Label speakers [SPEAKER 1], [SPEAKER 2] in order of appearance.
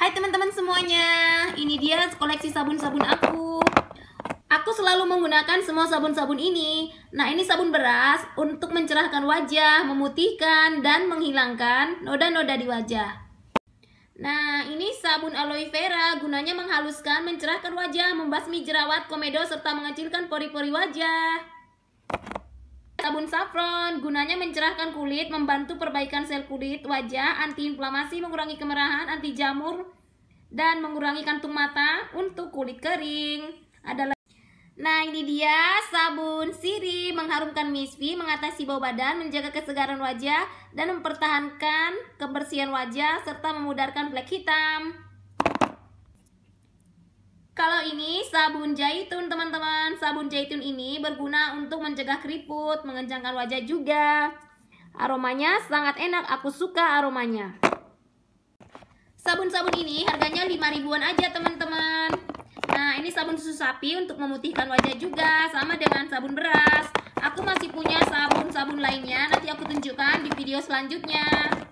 [SPEAKER 1] Hai teman-teman semuanya, ini dia koleksi sabun-sabun aku. Aku selalu menggunakan semua sabun-sabun ini. Nah, ini sabun beras untuk mencerahkan wajah, memutihkan, dan menghilangkan noda-noda di wajah. Nah, ini sabun aloe vera gunanya menghaluskan, mencerahkan wajah, membasmi jerawat, komedo, serta mengecilkan pori-pori wajah sabun saffron gunanya mencerahkan kulit, membantu perbaikan sel kulit, wajah, antiinflamasi, mengurangi kemerahan, anti jamur, dan mengurangi kantung mata untuk kulit kering. Adalah Nah ini dia sabun siri mengharumkan misfi, mengatasi bau badan, menjaga kesegaran wajah, dan mempertahankan kebersihan wajah serta memudarkan flek hitam ini sabun zaitun teman-teman. Sabun zaitun ini berguna untuk mencegah keriput, mengencangkan wajah juga. Aromanya sangat enak, aku suka aromanya. Sabun-sabun ini harganya 5 ribuan aja teman-teman. Nah ini sabun susu sapi untuk memutihkan wajah juga, sama dengan sabun beras. Aku masih punya sabun-sabun lainnya, nanti aku tunjukkan di video selanjutnya.